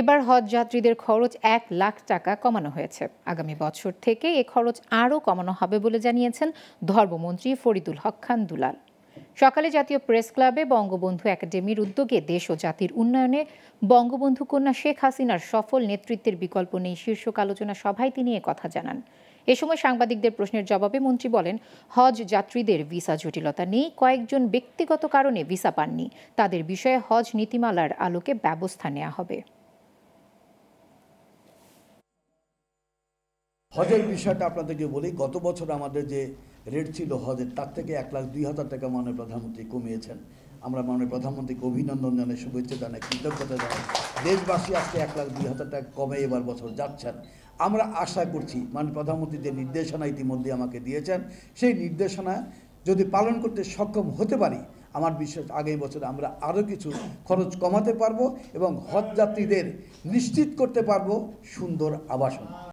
এবার হজ যাত্রীদের খরচ এক লাখ টাকা কমানো হয়েছে আগামী বছর থেকে এ খরচ আরও কমানো হবে বলে জানিয়েছেন ধর্মমন্ত্রী ফরিদুল হক খান দুলাল সকালে জাতীয় প্রেস ক্লাবে বঙ্গবন্ধু একাডেমির উদ্যোগে দেশ ও জাতির উন্নয়নে বঙ্গবন্ধু কন্যা শেখ হাসিনার সফল নেতৃত্বের বিকল্প নেই শীর্ষক আলোচনা সভায় তিনি কথা জানান এ সময় সাংবাদিকদের প্রশ্নের জবাবে মন্ত্রী বলেন হজ যাত্রীদের ভিসা জটিলতা নেই কয়েকজন ব্যক্তিগত কারণে ভিসা পাননি তাদের বিষয়ে হজ নীতিমালার আলোকে ব্যবস্থা নেওয়া হবে হজের বিষয়টা আপনাদেরকে বলি গত বছর আমাদের যে রেট ছিল হজের তার থেকে এক লাখ দুই হাজার টাকা মাননীয় প্রধানমন্ত্রী কমিয়েছেন আমরা মাননীয় প্রধানমন্ত্রীকে অভিনন্দন জানাই শুভেচ্ছা জানাই কৃতজ্ঞতা জানাই দেশবাসী আজকে এক লাখ দুই হাজার টাকা কমে এবার বছর যাচ্ছেন আমরা আশা করছি মানে প্রধানমন্ত্রী যে নির্দেশনা ইতিমধ্যে আমাকে দিয়েছেন সেই নির্দেশনা যদি পালন করতে সক্ষম হতে পারি আমার বিশ্বাস আগের বছর আমরা আরও কিছু খরচ কমাতে পারবো এবং হজযাত্রীদের নিশ্চিত করতে পারবো সুন্দর আবাসন